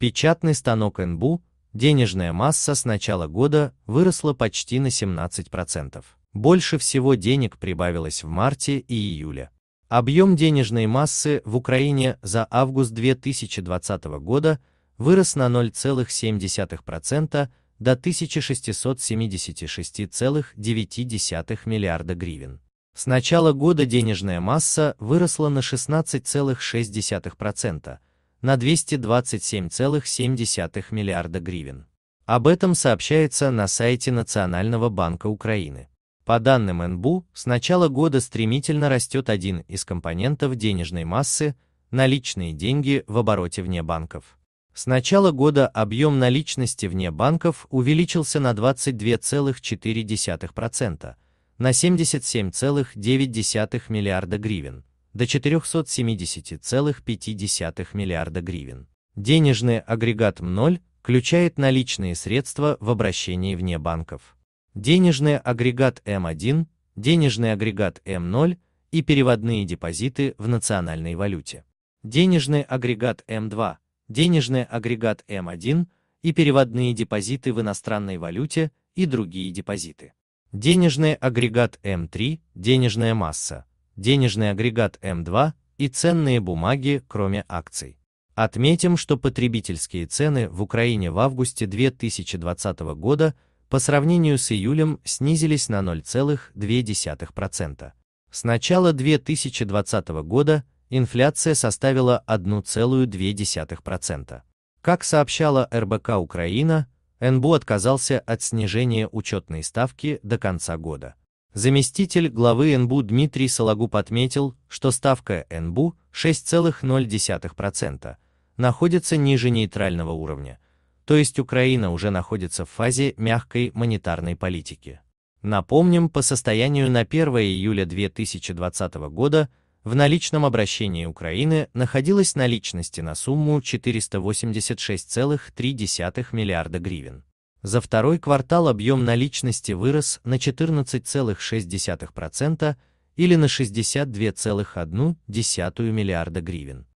Печатный станок НБУ, денежная масса с начала года выросла почти на 17%. Больше всего денег прибавилось в марте и июле. Объем денежной массы в Украине за август 2020 года вырос на 0,7% до 1676,9 миллиарда гривен. С начала года денежная масса выросла на 16,6%, на 227,7 миллиарда гривен. Об этом сообщается на сайте Национального банка Украины. По данным НБУ, с начала года стремительно растет один из компонентов денежной массы – наличные деньги в обороте вне банков. С начала года объем наличности вне банков увеличился на 22,4%, на 77,9 миллиарда гривен – до 470,5 миллиарда гривен. Денежный агрегат М0 включает наличные средства в обращении вне банков. Денежный агрегат М1, денежный агрегат М0 и переводные депозиты в национальной валюте. Денежный агрегат М2, денежный агрегат М1 и переводные депозиты в иностранной валюте и другие депозиты. Денежный агрегат М3, денежная масса, денежный агрегат М2 и ценные бумаги, кроме акций. Отметим, что потребительские цены в Украине в августе 2020 года по сравнению с июлем снизились на 0,2%. С начала 2020 года инфляция составила 1,2%. Как сообщала РБК Украина, НБУ отказался от снижения учетной ставки до конца года. Заместитель главы НБУ Дмитрий Сологуб отметил, что ставка НБУ 6,0% находится ниже нейтрального уровня, то есть Украина уже находится в фазе мягкой монетарной политики. Напомним, по состоянию на 1 июля 2020 года в наличном обращении Украины находилось наличности на сумму 486,3 миллиарда гривен. За второй квартал объем наличности вырос на 14,6% или на 62,1 миллиарда гривен.